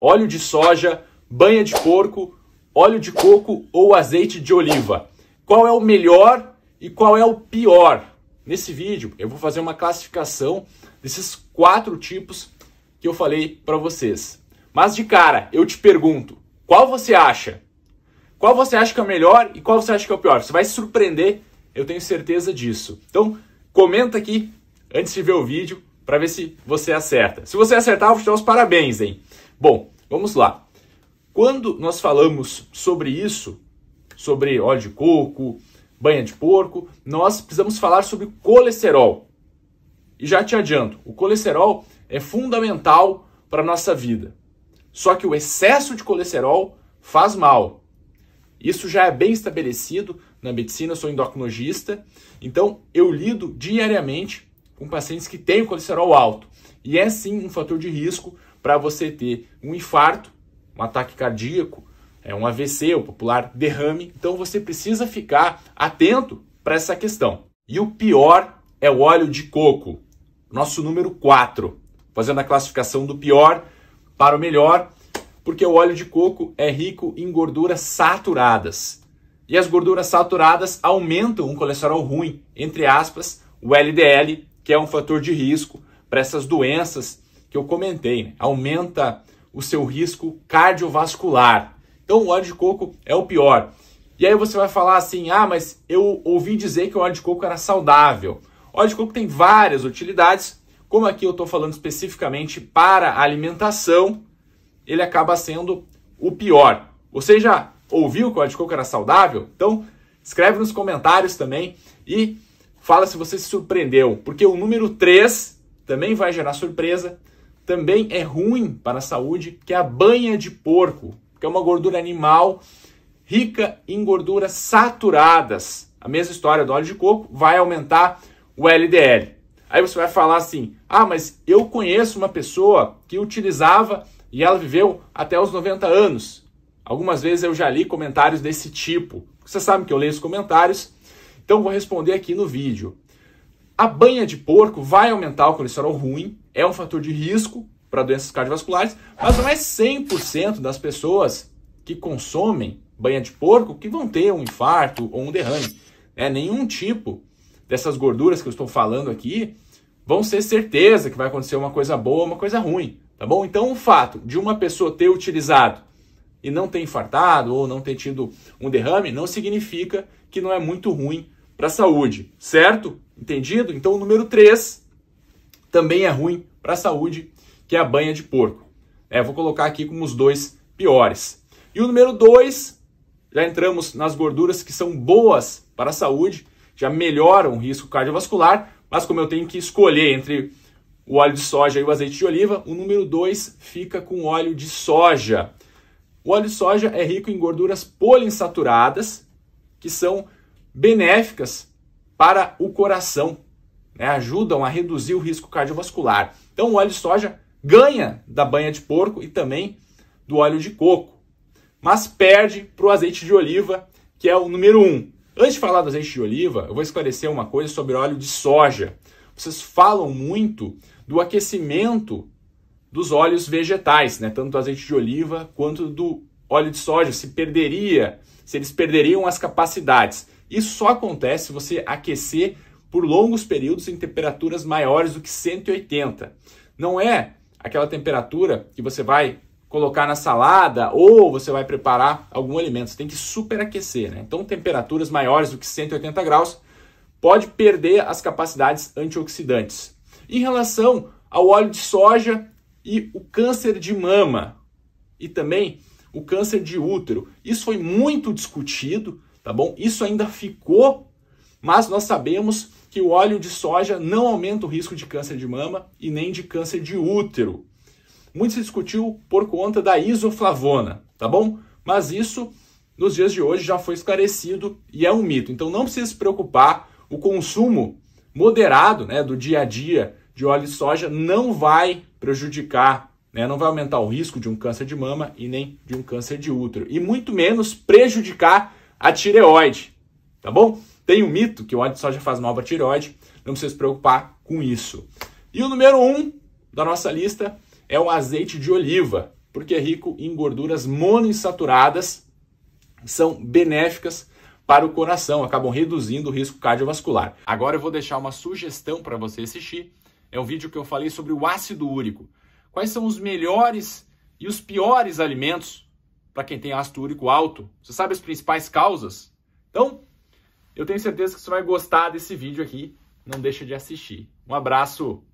óleo de soja, banha de porco, óleo de coco ou azeite de oliva. Qual é o melhor e qual é o pior? Nesse vídeo eu vou fazer uma classificação desses quatro tipos que eu falei para vocês. Mas de cara, eu te pergunto, qual você acha? Qual você acha que é o melhor e qual você acha que é o pior? Você vai se surpreender, eu tenho certeza disso. Então, comenta aqui antes de ver o vídeo para ver se você acerta. Se você acertar, eu vou te dar os parabéns, hein? Bom, vamos lá. Quando nós falamos sobre isso, sobre óleo de coco, banha de porco, nós precisamos falar sobre colesterol. E já te adianto, o colesterol é fundamental para a nossa vida. Só que o excesso de colesterol faz mal. Isso já é bem estabelecido na medicina, sou endocrinologista, então eu lido diariamente com pacientes que têm colesterol alto. E é sim um fator de risco para você ter um infarto, um ataque cardíaco, é um AVC, o popular derrame. Então você precisa ficar atento para essa questão. E o pior é o óleo de coco, nosso número 4, fazendo a classificação do pior para o melhor, porque o óleo de coco é rico em gorduras saturadas. E as gorduras saturadas aumentam o colesterol ruim, entre aspas, o LDL, que é um fator de risco para essas doenças que eu comentei. Né? Aumenta o seu risco cardiovascular. Então, o óleo de coco é o pior. E aí você vai falar assim: ah, mas eu ouvi dizer que o óleo de coco era saudável. O óleo de coco tem várias utilidades, como aqui eu estou falando especificamente para a alimentação, ele acaba sendo o pior. Você já ouviu que o óleo de coco era saudável? Então, escreve nos comentários também e fala se você se surpreendeu, porque o número 3 também vai gerar surpresa, também é ruim para a saúde, que é a banha de porco, que é uma gordura animal rica em gorduras saturadas. A mesma história do óleo de coco vai aumentar o LDL. Aí você vai falar assim: "Ah, mas eu conheço uma pessoa que utilizava e ela viveu até os 90 anos". Algumas vezes eu já li comentários desse tipo. Você sabe que eu leio os comentários. Então vou responder aqui no vídeo. A banha de porco vai aumentar o colesterol ruim, é um fator de risco para doenças cardiovasculares, mas não é 100% das pessoas que consomem banha de porco que vão ter um infarto ou um derrame. É, nenhum tipo dessas gorduras que eu estou falando aqui vão ser certeza que vai acontecer uma coisa boa, uma coisa ruim, tá bom? Então o fato de uma pessoa ter utilizado e não ter infartado ou não ter tido um derrame não significa que não é muito ruim para a saúde, certo? Entendido? Então o número 3 também é ruim para a saúde, que é a banha de porco. É, vou colocar aqui como os dois piores. E o número dois, já entramos nas gorduras que são boas para a saúde, já melhoram o risco cardiovascular, mas como eu tenho que escolher entre o óleo de soja e o azeite de oliva, o número 2 fica com óleo de soja. O óleo de soja é rico em gorduras poliinsaturadas, que são benéficas para o coração né, ajudam a reduzir o risco cardiovascular. Então, o óleo de soja ganha da banha de porco e também do óleo de coco, mas perde para o azeite de oliva, que é o número um. Antes de falar do azeite de oliva, eu vou esclarecer uma coisa sobre óleo de soja. Vocês falam muito do aquecimento dos óleos vegetais, né? tanto do azeite de oliva quanto do óleo de soja, se perderia, se eles perderiam as capacidades. Isso só acontece se você aquecer por longos períodos em temperaturas maiores do que 180. Não é aquela temperatura que você vai colocar na salada ou você vai preparar algum alimento. Você tem que superaquecer, né? Então, temperaturas maiores do que 180 graus pode perder as capacidades antioxidantes. Em relação ao óleo de soja e o câncer de mama e também o câncer de útero, isso foi muito discutido, tá bom? Isso ainda ficou, mas nós sabemos que o óleo de soja não aumenta o risco de câncer de mama e nem de câncer de útero. Muito se discutiu por conta da isoflavona, tá bom? Mas isso nos dias de hoje já foi esclarecido e é um mito. Então não precisa se preocupar, o consumo moderado, né, do dia a dia de óleo de soja não vai prejudicar, né, não vai aumentar o risco de um câncer de mama e nem de um câncer de útero e muito menos prejudicar a tireoide, tá bom? Tem o um mito que o óleo de soja faz mal para tireoide, não precisa se preocupar com isso. E o número um da nossa lista é o azeite de oliva, porque é rico em gorduras monoinsaturadas, são benéficas para o coração, acabam reduzindo o risco cardiovascular. Agora eu vou deixar uma sugestão para você assistir. É um vídeo que eu falei sobre o ácido úrico. Quais são os melhores e os piores alimentos para quem tem ácido úrico alto? Você sabe as principais causas? Então, eu tenho certeza que você vai gostar desse vídeo aqui. Não deixa de assistir. Um abraço!